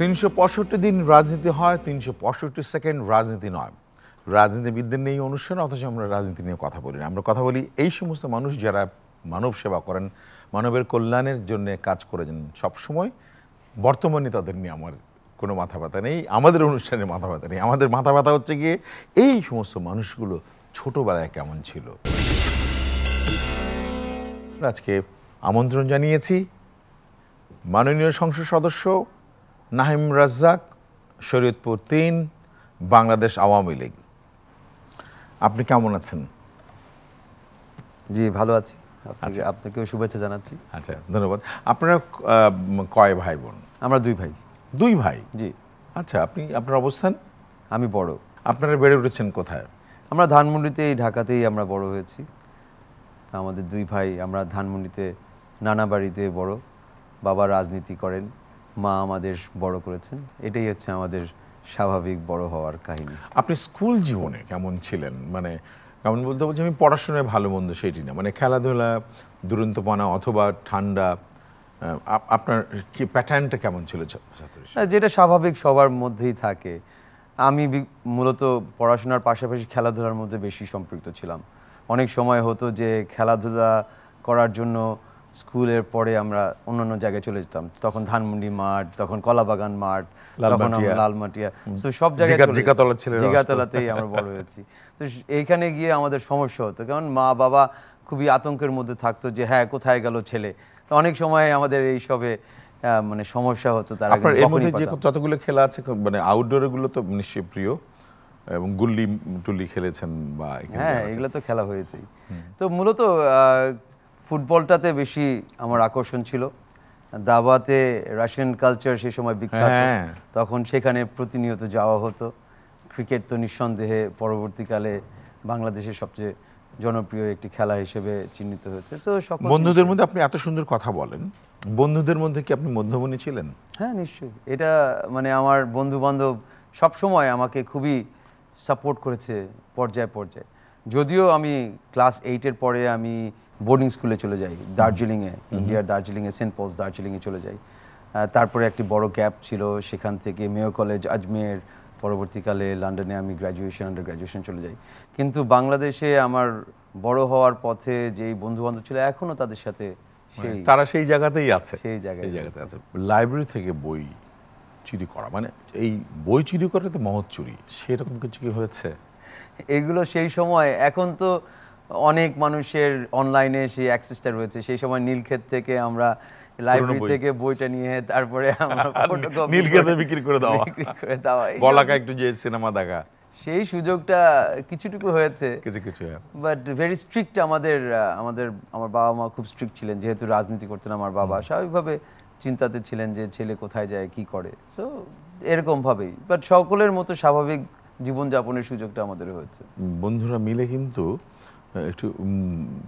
তিনশো দিন রাজনীতি হয় তিনশো পঁয়ষট্টি সেকেন্ড রাজনীতি নয় রাজনীতিবিদদের নিয়ে অনুষ্ঠান অথচ আমরা রাজনীতি নিয়ে কথা বলি না আমরা কথা বলি এই সমস্ত মানুষ যারা মানব সেবা করেন মানবের কল্যাণের জন্য কাজ করেছেন সবসময় বর্তমানে তাদের নিয়ে আমার কোনো মাথা ব্যথা নেই আমাদের অনুষ্ঠানে মাথা ব্যথা নেই আমাদের মাথা ব্যথা হচ্ছে গিয়ে এই সমস্ত মানুষগুলো ছোটোবেলায় কেমন ছিল আজকে আমন্ত্রণ জানিয়েছি মাননীয় সংসদ সদস্য নাহিম রাজ্জাক শরীয়তপুর তিন বাংলাদেশ আওয়ামী লীগ আপনি কেমন আছেন জি ভালো আছি আচ্ছা। আপনাকেও শুভেচ্ছা জানাচ্ছি আচ্ছা ধন্যবাদ আপনারা কয় ভাই বোন আমরা দুই ভাই দুই ভাই জি আচ্ছা আপনি আপনার অবস্থান আমি বড় আপনারা বেড়ে উঠেছেন কোথায় আমরা ধানমন্ডিতে ঢাকাতেই আমরা বড় হয়েছি আমাদের দুই ভাই আমরা ধানমন্ডিতে নানা বাড়িতে বড় বাবা রাজনীতি করেন মা আমাদের বড় করেছেন এটাই হচ্ছে আমাদের স্বাভাবিক বড় হওয়ার কাহিনী আপনি স্কুল জীবনে কেমন ছিলেন মানে কেমন বলতে বলছি আমি পড়াশোনায় ভালো মন্দ সেটি না মানে খেলাধুলা দুরন্তপনা অথবা ঠান্ডা আপনার কি প্যাটার্নটা কেমন ছিল যেটা স্বাভাবিক সবার মধ্যেই থাকে আমি মূলত পড়াশোনার পাশাপাশি খেলাধুলার মধ্যে বেশি সম্পৃক্ত ছিলাম অনেক সময় হতো যে খেলাধুলা করার জন্য স্কুলের পরে আমরা অন্য জায়গায় চলে যেতাম তখন ধানমন্ডি মাঠ তখন কলাবাগান মাঠ তখন লালমাটিয়া তো সব জায়গায় জিগাতলাতেই আমরা বড় হয়েছি তো এইখানে গিয়ে আমাদের সমস্যা হতো কারণ মা বাবা খুবই আতঙ্কের মধ্যে থাকতো যে হ্যাঁ কোথায় গেল ছেলে তো অনেক সময় আমাদের এই সবে মানে সমস্যা হতো তারা এর মধ্যে যে যতগুলো খেলা আছে মানে আউটডোর গুলো তো নিশ্চয়ই প্রিয় এবং গুল্লি টুল্লি খেলেছেন বা হ্যাঁ এগুলো তো খেলা হয়েছেই তো মূলত ফুটবলটাতে বেশি আমার আকর্ষণ ছিল দাবাতে রাশিয়ান কালচার সেই সময় বিখ্যাত হ্যাঁ। তখন সেখানে প্রতিনিয়ত যাওয়া হতো ক্রিকেট তো নিঃসন্দেহে পরবর্তীকালে বাংলাদেশের সবচেয়ে জনপ্রিয় একটি খেলা হিসেবে চিহ্নিত হয়েছে তো বন্ধুদের মধ্যে আপনি এত সুন্দর কথা বলেন বন্ধুদের মধ্যে কি আপনি মধ্যমণি ছিলেন হ্যাঁ নিশ্চয়ই এটা মানে আমার বন্ধু বান্ধব সবসময় আমাকে খুবই সাপোর্ট করেছে পর্যায় পর্যায়ে যদিও আমি ক্লাস এইটের পরে আমি বোর্ডিং স্কুলে চলে যাই দার্জিলিংয়ে ইন্ডিয়ার দার্জিলিংয়ে সেন্ট পলস দার্জিলিংয়ে চলে যাই তারপরে একটি বড় গ্যাপ ছিল সেখান থেকে মেয়ো কলেজ আজমের পরবর্তীকালে লন্ডনে আমি গ্র্যাজুয়েশন আন্ডার গ্র্যাজুয়েশন চলে যাই কিন্তু বাংলাদেশে আমার বড় হওয়ার পথে যেই বন্ধুবান্ধব ছিল এখনও তাদের সাথে মানে তারা সেই জায়গাতেই আছে সেই জায়গায় জায়গাতে আছে লাইব্রেরি থেকে বই চুরি করা মানে এই বই চুরি করা তো মহৎ চুরি সেরকম কিছু কি হয়েছে এগুলো সেই সময় এখন তো অনেক মানুষের অনলাইনে সেই অ্যাক্সেসটা রয়েছে সেই সময় নীলক্ষেত থেকে আমরা লাইব্রেরি থেকে বইটা নিয়ে তারপরে নীলক্ষেতে বিক্রি করে বিক্রি করে একটু যে সিনেমা দেখা সেই সুযোগটা কিছুটুকু হয়েছে কিছু কিছু বাট ভেরি স্ট্রিক্ট আমাদের আমাদের আমার বাবা মা খুব স্ট্রিক্ট ছিলেন যেহেতু রাজনীতি করতেন আমার বাবা স্বাভাবিকভাবে চিন্তাতে ছিলেন যে ছেলে কোথায় যায় কি করে সো এরকমভাবেই বাট সকলের মতো স্বাভাবিক জীবনযাপনের সুযোগটা আমাদের হয়েছে বন্ধুরা মিলে কিন্তু একটু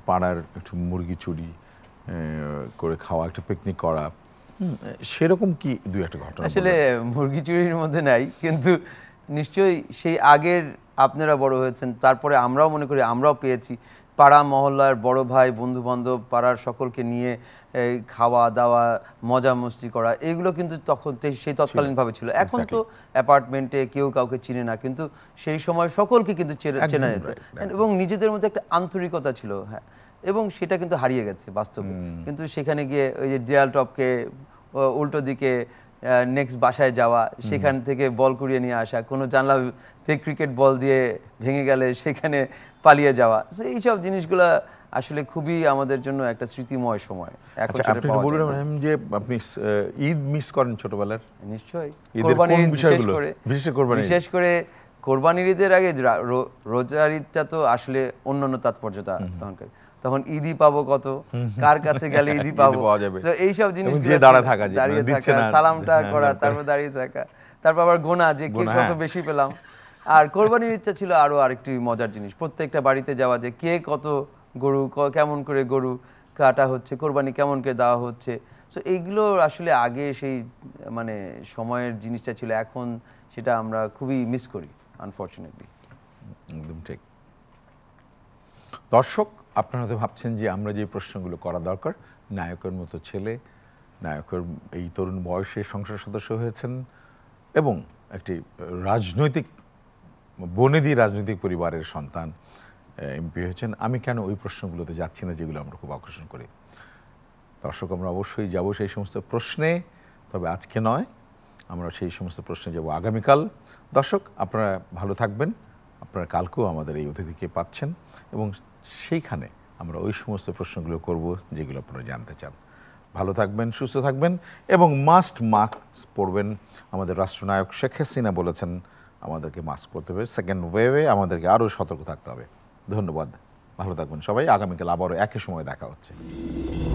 পাড়ার একটু মুরগি চুরি করে খাওয়া একটা পিকনিক করা সেরকম কি দুই একটা ঘটনা আসলে মুরগি চুরির মধ্যে নাই কিন্তু নিশ্চয়ই সেই আগের আপনারা বড় হয়েছেন তারপরে আমরাও মনে করি আমরাও পেয়েছি পাড়া মহল্লার বড় ভাই বন্ধু বান্ধব পাড়ার সকলকে নিয়ে খাওয়া দাওয়া মজা মস্তি করা এগুলো কিন্তু তখন সেই তৎকালীনভাবে ছিল এখন তো অ্যাপার্টমেন্টে কেউ কাউকে চিনে না কিন্তু সেই সময় সকলকে কিন্তু চেনা যেত এবং নিজেদের মধ্যে একটা আন্তরিকতা ছিল হ্যাঁ এবং সেটা কিন্তু হারিয়ে গেছে বাস্তবে কিন্তু সেখানে গিয়ে ওই যে দেয়াল টপকে উল্টো দিকে নেক্সট বাসায় যাওয়া সেখান থেকে বল কুড়িয়ে নিয়ে আসা কোনো জানলা ক্রিকেট বল দিয়ে ভেঙে গেলে সেখানে পালিয়ে যাওয়া এই সব জিনিসগুলা আসলে খুবই আমাদের জন্য একটা স্মৃতিময় সময় আচ্ছা, আপনি যে আপনি ঈদ মিস করেন ছোটবেলার নিশ্চয়ই বিশেষ করে কোরবানির ঈদের আগে রোজার ঈদটা তো আসলে অন্যান্য তাৎপর্যতা তখনকার তখন ঈদি পাবো কত কার কাছে গেলে ঈদি পাবো তো এইসব জিনিস দাঁড়ায় থাকা দাঁড়িয়ে মানে থাকা সালামটা হ্যাঁ, করা তারপর দাঁড়িয়ে থাকা তারপর আবার গোনা যে কে কত হ্যাঁ। বেশি পেলাম আর কোরবানির ইচ্ছা ছিল আরও আরেকটি মজার জিনিস প্রত্যেকটা বাড়িতে যাওয়া যে কে কত গরু কেমন করে গরু কাটা হচ্ছে কোরবানি কেমন করে দেওয়া হচ্ছে সো এইগুলো আসলে আগে সেই মানে সময়ের জিনিসটা ছিল এখন সেটা আমরা খুবই মিস করি আনফর্চুনেটলি একদম ঠিক দর্শক আপনারা তো ভাবছেন যে আমরা যে প্রশ্নগুলো করা দরকার নায়কের মতো ছেলে নায়কের এই তরুণ বয়সে সংসদ সদস্য হয়েছেন এবং একটি রাজনৈতিক বনেদি রাজনৈতিক পরিবারের সন্তান এমপি হয়েছেন আমি কেন ওই প্রশ্নগুলোতে যাচ্ছি না যেগুলো আমরা খুব আকর্ষণ করি দর্শক আমরা অবশ্যই যাব সেই সমস্ত প্রশ্নে তবে আজকে নয় আমরা সেই সমস্ত প্রশ্নে যাব আগামীকাল দর্শক আপনারা ভালো থাকবেন আপনারা কালকেও আমাদের এই অতিথিকে পাচ্ছেন এবং সেইখানে আমরা ওই সমস্ত প্রশ্নগুলো করব যেগুলো আপনারা জানতে চান ভালো থাকবেন সুস্থ থাকবেন এবং মাস্ট মাস্ক পড়বেন আমাদের রাষ্ট্রনায়ক শেখ হাসিনা বলেছেন আমাদেরকে মাস্ক পরতে হবে সেকেন্ড ওয়েভে আমাদেরকে আরও সতর্ক থাকতে হবে ধন্যবাদ ভালো থাকবেন সবাই আগামীকাল আবারও একই সময় দেখা হচ্ছে